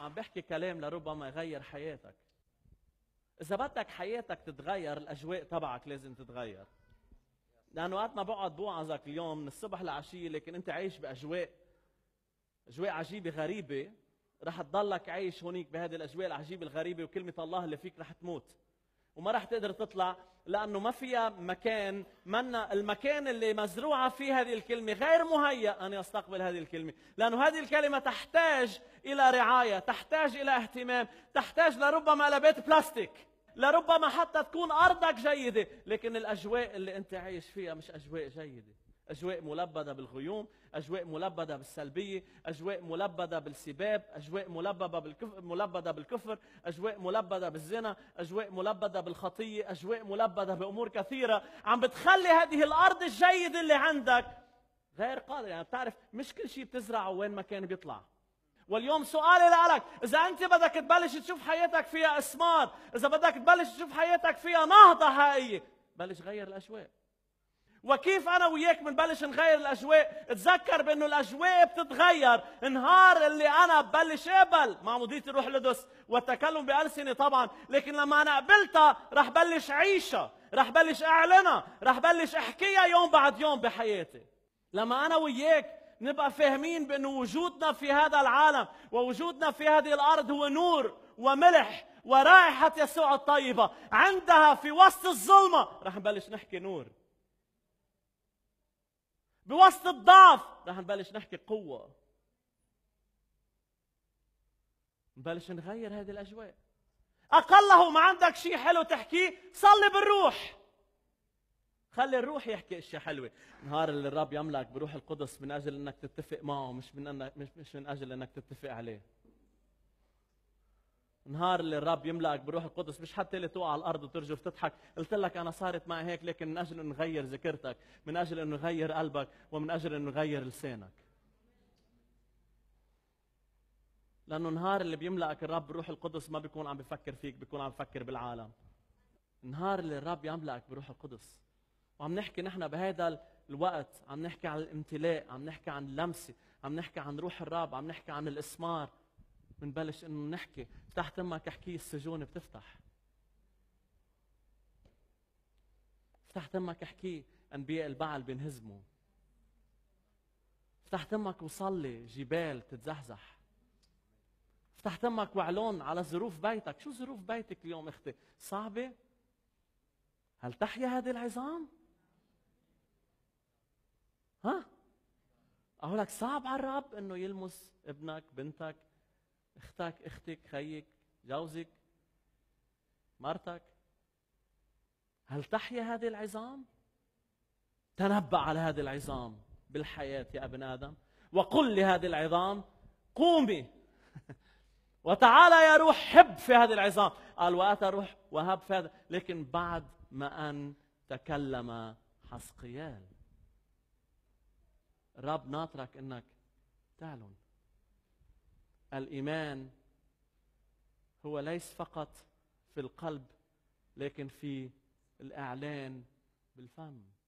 عم بحكي كلام لربما يغير حياتك إذا بدك حياتك تتغير الأجواء تبعك لازم تتغير لأنه وقت ما بقعد بوعظك اليوم من الصبح لعشية لكن أنت عايش بأجواء أجواء عجيبة غريبة رح تضلك عايش هونيك بهذه الأجواء العجيبة الغريبة وكلمة الله اللي فيك رح تموت وما راح تقدر تطلع لانه ما فيها مكان منا المكان اللي مزروعه فيه هذه الكلمه غير مهيأ ان يستقبل هذه الكلمه لانه هذه الكلمه تحتاج الى رعايه تحتاج الى اهتمام تحتاج لربما لبيت بلاستيك لربما حتى تكون ارضك جيده لكن الاجواء اللي انت عايش فيها مش اجواء جيده أجواء ملبدة بالغيوم أجواء ملبدة بالسلبية أجواء ملبدة بالسباب أجواء ملبدة بالكفر, ملبدة بالكفر أجواء ملبدة بالزنا أجواء ملبدة بالخطية أجواء ملبدة بأمور كثيرة عم بتخلي هذه الأرض الجيدة اللي عندك غير قادر يعني بتعرف مش كل شيء بتزرعه وين ما كان بيطلع واليوم سؤالي لك إذا أنت بدك تبلش تشوف حياتك فيها اسمار إذا بدك تبلش تشوف حياتك فيها نهضة حقيقية بلش غير الأجواء وكيف انا وياك بنبلش نغير الاجواء تذكر بانه الاجواء بتتغير نهار اللي انا ببلش اقبل مع مضية الروح القدس والتكلم بالسنه طبعا لكن لما انا قبلتها رح بلش عيشها رح بلش اعلنها رح بلش احكيها يوم بعد يوم بحياتي لما انا وياك نبقى فاهمين بانه وجودنا في هذا العالم ووجودنا في هذه الارض هو نور وملح ورائحة يسوع الطيبة عندها في وسط الظلمة رح نبلش نحكي نور بوسط الضعف رح نبلش نحكي قوة نبلش نغير هذه الأجواء أقله ما عندك شيء حلو تحكيه صلي بالروح خلي الروح يحكي اشياء حلوه نهار اللي الرب يملك بروح القدس من اجل انك تتفق معه مش من أنك مش, مش من اجل انك تتفق عليه نهار اللي الرب يملأك بروح القدس مش حتى اللي توقع على الارض وترجف تضحك قلت لك انا صارت معي هيك لكن من اجل انه نغير ذاكرتك من اجل انه نغير قلبك ومن اجل انه نغير لسانك لانه نهار اللي بيملأك الرب بروح القدس ما بيكون عم بفكر فيك بيكون عم بفكر بالعالم نهار اللي الرب يملأك بروح القدس وعم نحكي نحن بهذا الوقت عم نحكي عن الامتلاء عم نحكي عن اللمسه عم نحكي عن روح الرب عم نحكي عن الاسمار بنبلش انه نحكي تحت امك احكي السجون بتفتح افتح تمك احكي انبياء البعل بينهزموا افتح تمك وصلي جبال تتزحزح افتح تمك وعلون على ظروف بيتك شو ظروف بيتك اليوم اختي صعبه هل تحيا هذه العظام ها اقول لك صعب على الرب انه يلمس ابنك بنتك اختك اختك خيك جوزك مرتك هل تحيا هذه العظام تنبأ على هذه العظام بالحياة يا ابن آدم وقل لهذه العظام قومي وتعالى يا روح حب في هذه العظام قال وأتى روح وهب في هذا لكن بعد ما أن تكلم حسقيال الرب ناطرك انك تعلن الايمان هو ليس فقط في القلب لكن في الاعلان بالفم